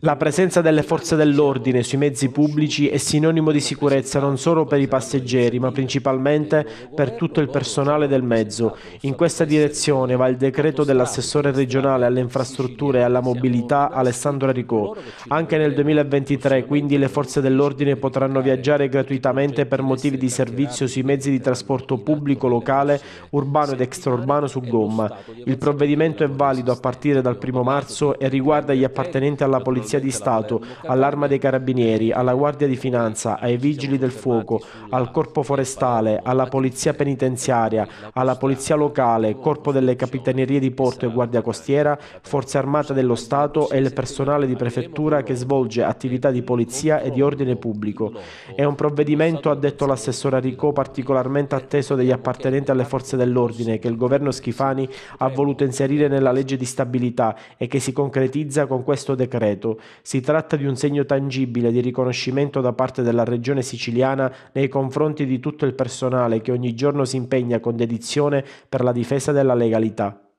La presenza delle forze dell'ordine sui mezzi pubblici è sinonimo di sicurezza non solo per i passeggeri, ma principalmente per tutto il personale del mezzo. In questa direzione va il decreto dell'assessore regionale alle infrastrutture e alla mobilità Alessandro Ricò. Anche nel 2023, quindi, le forze dell'ordine potranno viaggiare gratuitamente per motivi di servizio sui mezzi di trasporto pubblico locale, urbano ed extraurbano su gomma. Il provvedimento è valido a partire dal 1 marzo e riguarda gli appartenenti alla alla Polizia di Stato, all'Arma dei Carabinieri, alla Guardia di Finanza, ai Vigili del Fuoco, al Corpo Forestale, alla Polizia Penitenziaria, alla Polizia Locale, Corpo delle Capitanerie di Porto e Guardia Costiera, Forze Armate dello Stato e il personale di prefettura che svolge attività di polizia e di ordine pubblico. È un provvedimento, ha detto l'assessore Ricò, particolarmente atteso degli appartenenti alle forze dell'ordine che il governo Schifani ha voluto inserire nella legge di stabilità e che si concretizza con questo decreto decreto. Si tratta di un segno tangibile di riconoscimento da parte della Regione siciliana nei confronti di tutto il personale che ogni giorno si impegna con dedizione per la difesa della legalità.